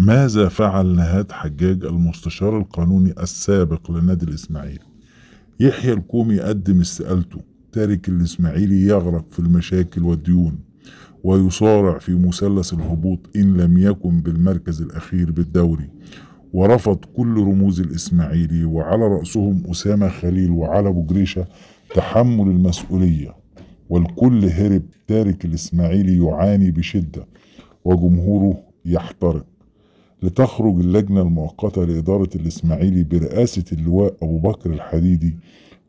ماذا فعل نهاد حجاج المستشار القانوني السابق لنادي الإسماعيلي يحيى الكومي قدم استقالته تارك الإسماعيلي يغرق في المشاكل والديون ويصارع في مثلث الهبوط إن لم يكن بالمركز الأخير بالدوري ورفض كل رموز الإسماعيلي وعلى رأسهم أسامة خليل وعلى بجريشة تحمل المسؤولية والكل هرب تارك الإسماعيلي يعاني بشدة وجمهوره يحترق لتخرج اللجنة المؤقتة لإدارة الإسماعيلي برئاسة اللواء أبو بكر الحديدي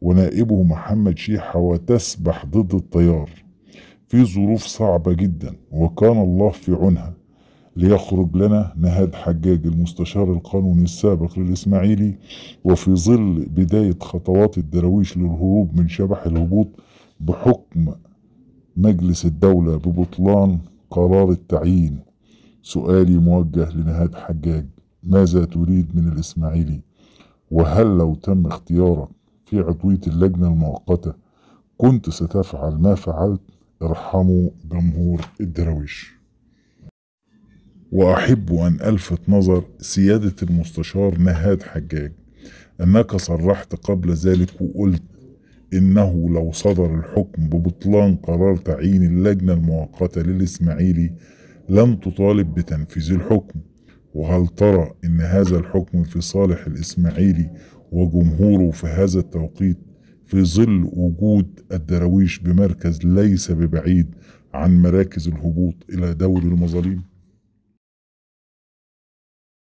ونائبه محمد شيحة وتسبح ضد التيار في ظروف صعبة جدا وكان الله في عونها ليخرج لنا نهاد حجاج المستشار القانوني السابق للإسماعيلي وفي ظل بداية خطوات الدراويش للهروب من شبح الهبوط بحكم مجلس الدولة ببطلان قرار التعيين سؤالي موجه لنهاد حجاج ماذا تريد من الإسماعيلي وهل لو تم اختيارك في عضوية اللجنة المؤقتة كنت ستفعل ما فعلت ارحموا جمهور الدراويش وأحب أن ألفت نظر سيادة المستشار نهاد حجاج أنك صرحت قبل ذلك وقلت إنه لو صدر الحكم ببطلان قرار تعيين اللجنة المؤقتة للإسماعيلي لم تطالب بتنفيذ الحكم وهل ترى ان هذا الحكم في صالح الاسماعيلي وجمهوره في هذا التوقيت في ظل وجود الدراويش بمركز ليس ببعيد عن مراكز الهبوط الى دوري المظالم